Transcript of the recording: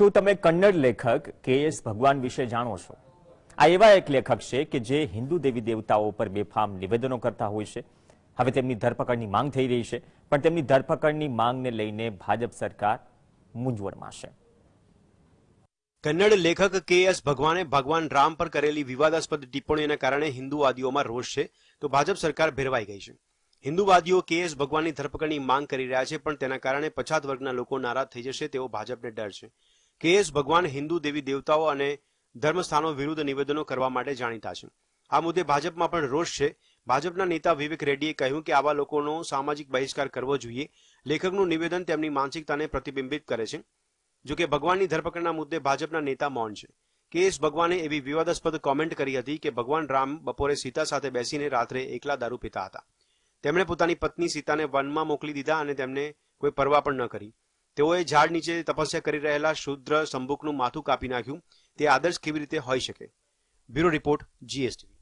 શું તમે કન્નડ લેખક કે એસ ભગવાન વિશે જાણો છો આ એવા એક લેખક છે કે જે હિન્દુ દેવી દેવતાઓ પર બેફામ નિવેદનો કરતા હોય છે હવે તેમની ધરપકડની માંગ થઈ રહી છે પણ તેમની ધરપકડની માંગને લઈને ભાજપ સરકાર મૂંઝવણમાં છે કન્નડ લેખક કે એસ ભગવાને ભગવાન રામ પર કરેલી વિવાદાસ્પદ ટિપ્પણીના કારણે હિન્દુવાદીઓમાં રોષ છે તો ભાજપ સરકાર ભેરવાઈ ગઈ છે હિન્દુવાદીઓ કે એસ ભગવાનની ધરપકડની માંગ કરી રહ્યા છે પણ તેના કારણે પછાત વર્ગના લોકો નારાજ થઈ જશે તેવો ભાજપને ડર છે કેએસ ભગવાન હિન્દુ દેવી દેવતાઓ અને ધર્મસ્થાનો વિરુદ્ધ નિવેદનો કરવા માટે જાણીતા છે આ મુદ્દે ભાજપમાં પણ રોષ છે ભાજપના નેતા વિવેક રેડ્ડીએ કહ્યું કે આવા લોકોનો સામાજિક બહિષ્કાર કરવો જોઈએ લેખકનું નિવેદન તેમની માનસિકતાને પ્રતિબિંબિત કરે છે જો કે ભગવાનની ધરપકડના મુદ્દે ભાજપના નેતા મૌન છે કેએસ ભગવાને એવી વિવાદાસ્પદ કોમેન્ટ કરી હતી કે ભગવાન રામ બપોરે સીતા સાથે બેસીને રાત્રે એકલા દારૂ પીતા હતા તેમણે પોતાની પત્ની સીતાને વનમાં મોકલી દીધા અને તેમને કોઈ પરવા પણ ન કરી તેઓએ ઝાડ નીચે તપસ્યા કરી રહેલા શુદ્ર શંભુકનું માથું કાપી નાખ્યું તે આદર્શ કેવી રીતે હોઈ શકે બ્યુરો રિપોર્ટ જીએસટીવી